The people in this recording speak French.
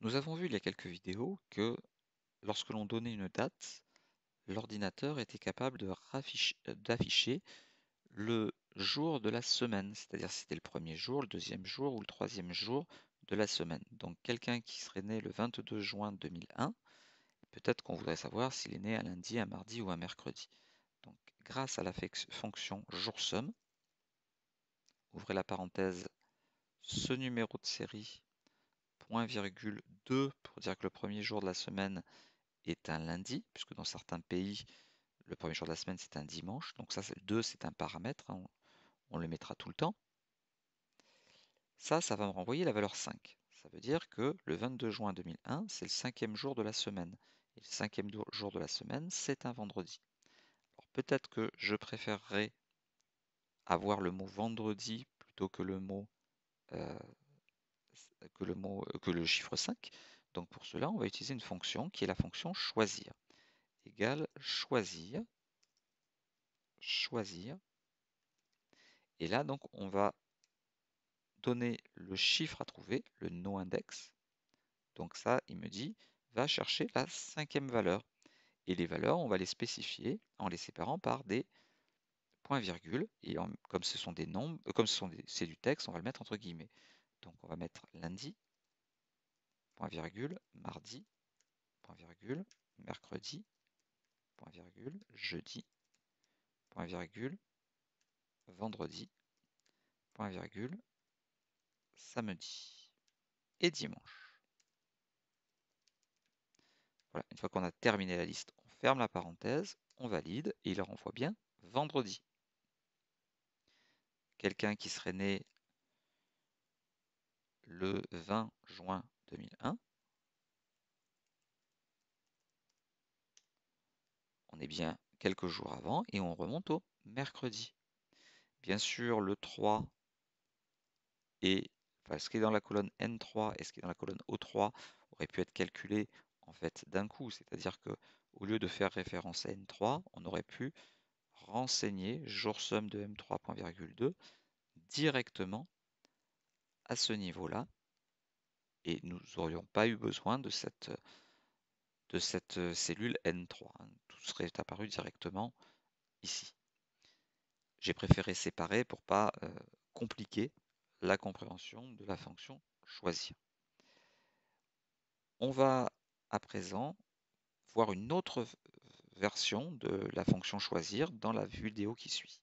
Nous avons vu il y a quelques vidéos que lorsque l'on donnait une date, l'ordinateur était capable d'afficher le jour de la semaine, c'est-à-dire si c'était le premier jour, le deuxième jour ou le troisième jour de la semaine. Donc quelqu'un qui serait né le 22 juin 2001, peut-être qu'on voudrait savoir s'il est né un lundi, un mardi ou un mercredi. Donc grâce à la fonction jour-somme, ouvrez la parenthèse, ce numéro de série 1,2 pour dire que le premier jour de la semaine est un lundi, puisque dans certains pays, le premier jour de la semaine, c'est un dimanche. Donc ça, 2, c'est un paramètre, hein, on, le mettra tout le temps. Ça, ça va me renvoyer la valeur 5. Ça veut dire que le 22 juin 2001, c'est le cinquième jour de la semaine. Et le cinquième jour de la semaine, c'est un vendredi. Alors peut-être que je préférerais avoir le mot vendredi plutôt que le mot euh, euh, que le, chiffre 5. Donc pour cela, on va utiliser une fonction qui est la fonction choisir égale choisir, choisir. Et là, donc, on va donner le chiffre à trouver, le noindex. Donc ça, il me dit, va chercher la cinquième valeur. Et les valeurs, on va les spécifier en les séparant par des points-virgules. Et comme ce sont des nombres, euh, comme ce sont c'est du texte, on va le mettre entre guillemets. Donc on va mettre lundi, point virgule, mardi, point virgule, mercredi, point virgule, jeudi, point virgule, vendredi, point virgule, samedi et dimanche. Voilà, une fois qu'on a terminé la liste, on ferme la parenthèse, on valide et il renvoie bien vendredi. Quelqu'un qui serait né le 20 juin 2001. On est bien quelques jours avant et on remonte au mercredi. Bien sûr, le 3 et ce qui est dans la colonne N3 et ce qui est dans la colonne O3 aurait pu être calculé en fait d'un coup, c'est-à-dire que au lieu de faire référence à N3, on aurait pu renseigner jour somme de M3.2 directement à ce niveau-là. Et nous n'aurions pas eu besoin de cette, de cette euh, cellule N3. Tout serait apparu directement ici. J'ai préféré séparer pour pas euh, compliquer la compréhension de la fonction choisir. On va à présent voir une autre version de la fonction choisir dans la vidéo qui suit.